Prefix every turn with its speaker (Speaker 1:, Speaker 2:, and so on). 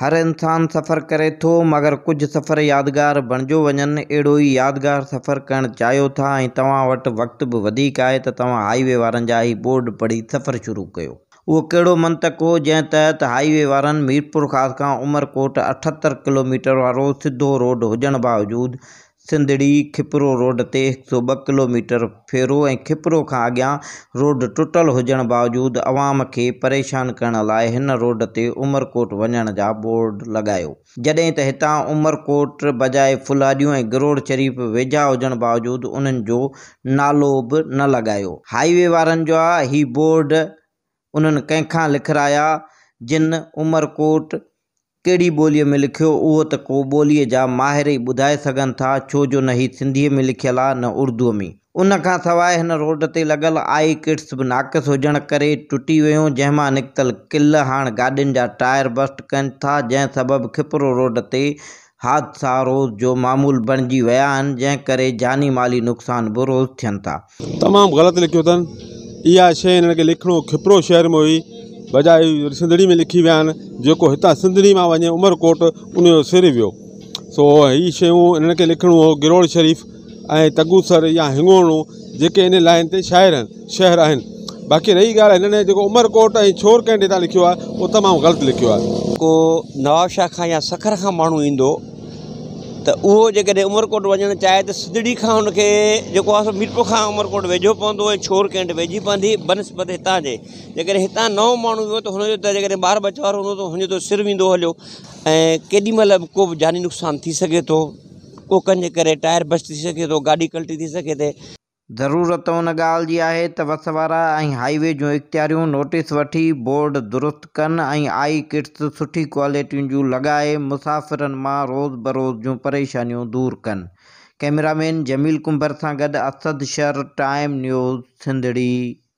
Speaker 1: हर इंसानु सफ़रु करे थो मगर कुझु सफ़र यादगार बणिजो वञनि अहिड़ो ई यादगार सफ़रु करणु चाहियो था ऐं तव्हां वटि वक़्तु बि वधीक आहे त तव्हां हाईवे वारनि जा ई बोर्ड पढ़ी सफ़रु शुरू कयो उहो कहिड़ो मंतक हो जंहिं तहत हाईवे वारनि मीरपुर ख़ासि खां उमरकोट अठहतरि किलोमीटर वारो सिधो रोड हुजण बावजूदु सिंधड़ी खिपरो रोड ते हिकु सौ ॿ किलोमीटर फेरो ऐं खिपरो खां अॻियां रोड टुटल हुजण बावजूदि आवाम खे परेशान करण लाइ हिन रोड ते उमरकोट वञण जा बोर्ड लॻायो जॾहिं त हितां उमरकोट बजाए फुलाॾियूं ऐं गिरोड़ शरीफ़ वेझा हुजण बावजूदु उन्हनि जो नालो बि न लॻायो हाईवे वारनि जा ई बोर्ड उन्हनि कंहिंखां लिखाया जिन उमरकोट कहिड़ी ॿोलीअ में लिखियो उहो त को ॿोलीअ जा माहिर ई ॿुधाए सघनि था छो जो न हीअ सिंधीअ में लिखियलु आहे न उर्दूअ में उन खां सवाइ हिन रोड ते लॻल आई किट्स बि नाक़ुसु हुजण करे टुटी वियूं जंहिं मां निकितल किल हाणे गाॾियुनि जा टायर बस्ट कनि था जंहिं सबबि खिपरो रोड ते हादसा रोज़ जो मामूल बणिजी विया आहिनि जंहिं
Speaker 2: करे जानी माली नुक़सान बि रोज़ थियनि था तमामु ग़लति लिखियो अथनि इहा शइ हिननि खे लिखिणो खिपरो शहर में हुई बजाए सिंधड़ी में लिखी विया आहिनि जेको हितां सिंधड़ी मां वञे उमरकोट उनजो सिर वियो सो इहे शयूं हिननि खे लिखिणो हो गिरोड़ शरीफ़ ऐं तगूसर या हिंगोणो जेके इन लाइन ते शाइर आहिनि शहर आहिनि बाक़ी रही ॻाल्हि आहे हिन जेको उमरकोट ऐं छोर कैंडे तां लिखियो आहे उहो तमामु ग़लति लिखियो आहे को नवाबशाह खां या सखर खां माण्हू ईंदो
Speaker 3: त उहो जेकॾहिं उमरकोट वञणु चाहे त सिदड़ी खां हुनखे जेको आहे मीरपुर खां उमरकोट वेझो पवंदो ऐं छोर कैंट वेझी पवंदी बनस्पति हितां जे जेकॾहिं हितां नओं माण्हू वियो त हुनजो त जेकॾहिं ॿार बचावो हूंदो त हुनजो त सिर वेंदो हलियो ऐं केॾी महिल बि को बि जानी नुक़सानु थी सघे थो कोकनि जे करे टायर बच थी सघे थो गाॾी कल्टी थी सघे थी ज़रूरत उन ॻाल्हि जी आहे त वारा ऐं
Speaker 1: हाईवे जूं इख़्तियारियूं नोटिस वठी बोर्ड दुरुस्त कनि ऐं आई किट्स सुठी क्वालिटियुनि जूं लॻाए मुसाफ़िरनि मां रोज़ बरोज़ जूं परेशानियूं दूरि कनि कैमरामैन जमील कुंभर सां गॾु असद शर टाइम न्यूज़ सिंधड़ी